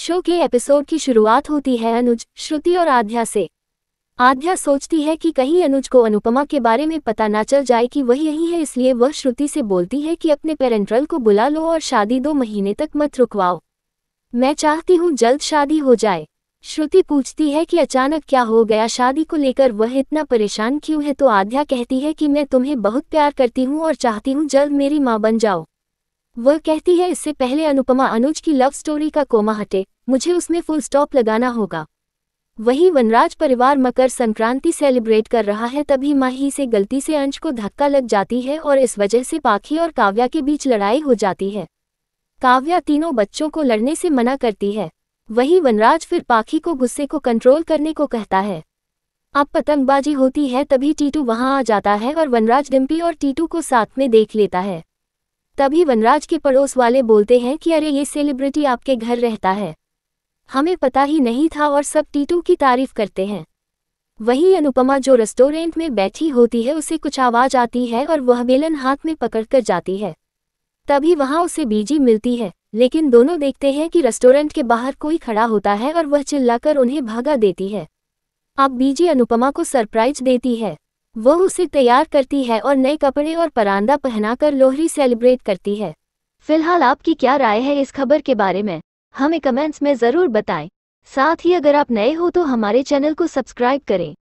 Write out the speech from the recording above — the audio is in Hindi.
शो के एपिसोड की शुरुआत होती है अनुज श्रुति और आध्या से आध्या सोचती है कि कहीं अनुज को अनुपमा के बारे में पता ना चल जाए कि वह यही है इसलिए वह श्रुति से बोलती है कि अपने पेरेंट्रल को बुला लो और शादी दो महीने तक मत रुकवाओ मैं चाहती हूँ जल्द शादी हो जाए श्रुति पूछती है कि अचानक क्या हो गया शादी को लेकर वह इतना परेशान क्यों है तो आध्या कहती है कि मैं तुम्हें बहुत प्यार करती हूँ और चाहती हूँ जल्द मेरी माँ बन जाओ वह कहती है इससे पहले अनुपमा अनुज की लव स्टोरी का कोमा हटे मुझे उसमें फुल स्टॉप लगाना होगा वही वनराज परिवार मकर संक्रांति सेलिब्रेट कर रहा है तभी माही से गलती से अंश को धक्का लग जाती है और इस वजह से पाखी और काव्या के बीच लड़ाई हो जाती है काव्या तीनों बच्चों को लड़ने से मना करती है वही वनराज फिर पाखी को गुस्से को कंट्रोल करने को कहता है अब पतंगबाजी होती है तभी टीटू वहां आ जाता है और वनराज डिम्पी और टीटू को साथ में देख लेता है तभी वनराज के पड़ोस वाले बोलते हैं कि अरे ये सेलिब्रिटी आपके घर रहता है हमें पता ही नहीं था और सब टीटू की तारीफ करते हैं वहीं अनुपमा जो रेस्टोरेंट में बैठी होती है उसे कुछ आवाज़ आती है और वह बेलन हाथ में पकड़कर जाती है तभी वहां उसे बीजी मिलती है लेकिन दोनों देखते हैं कि रेस्टोरेंट के बाहर कोई खड़ा होता है और वह चिल्लाकर उन्हें भागा देती है अब बीजी अनुपमा को सरप्राइज देती है वो उसे तैयार करती है और नए कपड़े और परांदा पहनाकर लोहरी सेलिब्रेट करती है फिलहाल आपकी क्या राय है इस खबर के बारे में हमें कमेंट्स में ज़रूर बताएं साथ ही अगर आप नए हो तो हमारे चैनल को सब्सक्राइब करें